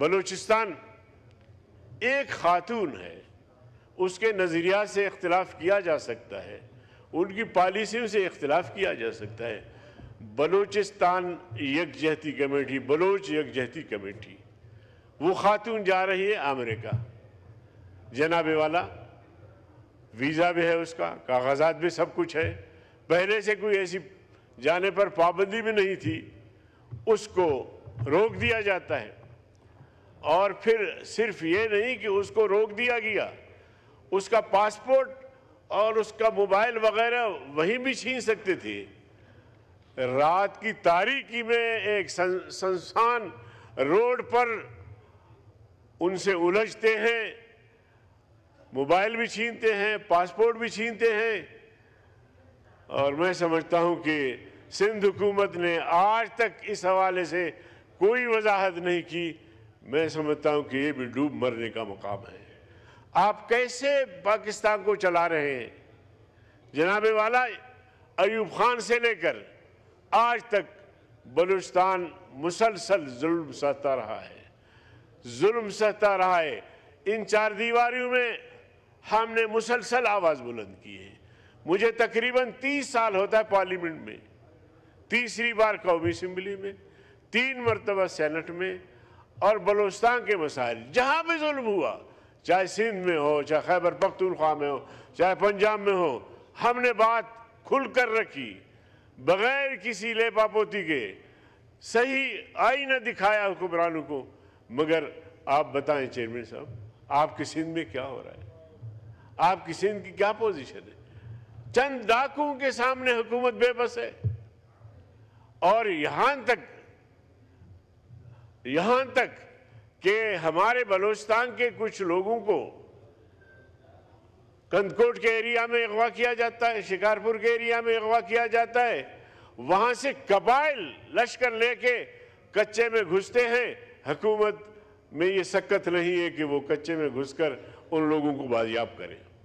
बलूचिस्तान एक खातून है उसके नज़रिया से इख्तलाफ किया जा सकता है उनकी पॉलिसियों से इख्तलाफ किया जा सकता है बलूचिस्तान यकजहती कमेटी बलोच यकजहती कमेटी वो खातून जा रही है अमेरिका जनाबे वाला वीज़ा भी है उसका कागजात भी सब कुछ है पहले से कोई ऐसी जाने पर पाबंदी भी नहीं थी उसको रोक दिया जाता है और फिर सिर्फ ये नहीं कि उसको रोक दिया गया उसका पासपोर्ट और उसका मोबाइल वगैरह वहीं भी छीन सकते थे रात की तारीकी में एक संस्थान रोड पर उनसे उलझते हैं मोबाइल भी छीनते हैं पासपोर्ट भी छीनते हैं और मैं समझता हूं कि सिंध हुकूमत ने आज तक इस हवाले से कोई वजाहत नहीं की मैं समझता हूं कि ये भी डूब मरने का मुकाम है आप कैसे पाकिस्तान को चला रहे हैं जनाबे वाला अयूब खान से लेकर आज तक बलूचिस्तान मुसलसल जुल्म सहता रहा है जुल्म सहता रहा है इन चार दीवारियों में हमने मुसलसल आवाज़ बुलंद की है मुझे तकरीबन तीस साल होता है पार्लियामेंट में तीसरी बार कौमी असम्बली में तीन मरतबा सेनेट में और बलोचस्तान के मसाइल जहाँ भी जुल्म हुआ चाहे सिंध में हो चाहे खैबर पख्तूनख्वा में हो चाहे पंजाब में हो हमने बात खुल कर रखी बगैर किसी लेपापोती के सही आई न दिखाया हुक्मरानों को मगर आप बताएं चेयरमैन साहब आपके सिंध में क्या हो रहा है आपकी सिंध की क्या पोजीशन है चंद डाकुओं के सामने हुकूमत बेबस है और यहां तक यहां तक कि हमारे बलोचिस्तान के कुछ लोगों को कंदकोट के एरिया में अगवा किया जाता है शिकारपुर के एरिया में अगवा किया जाता है वहां से कबाइल लश्कर लेके कच्चे में घुसते हैं हकूमत में ये सक्कत नहीं है कि वो कच्चे में घुसकर उन लोगों को बाजियाब करें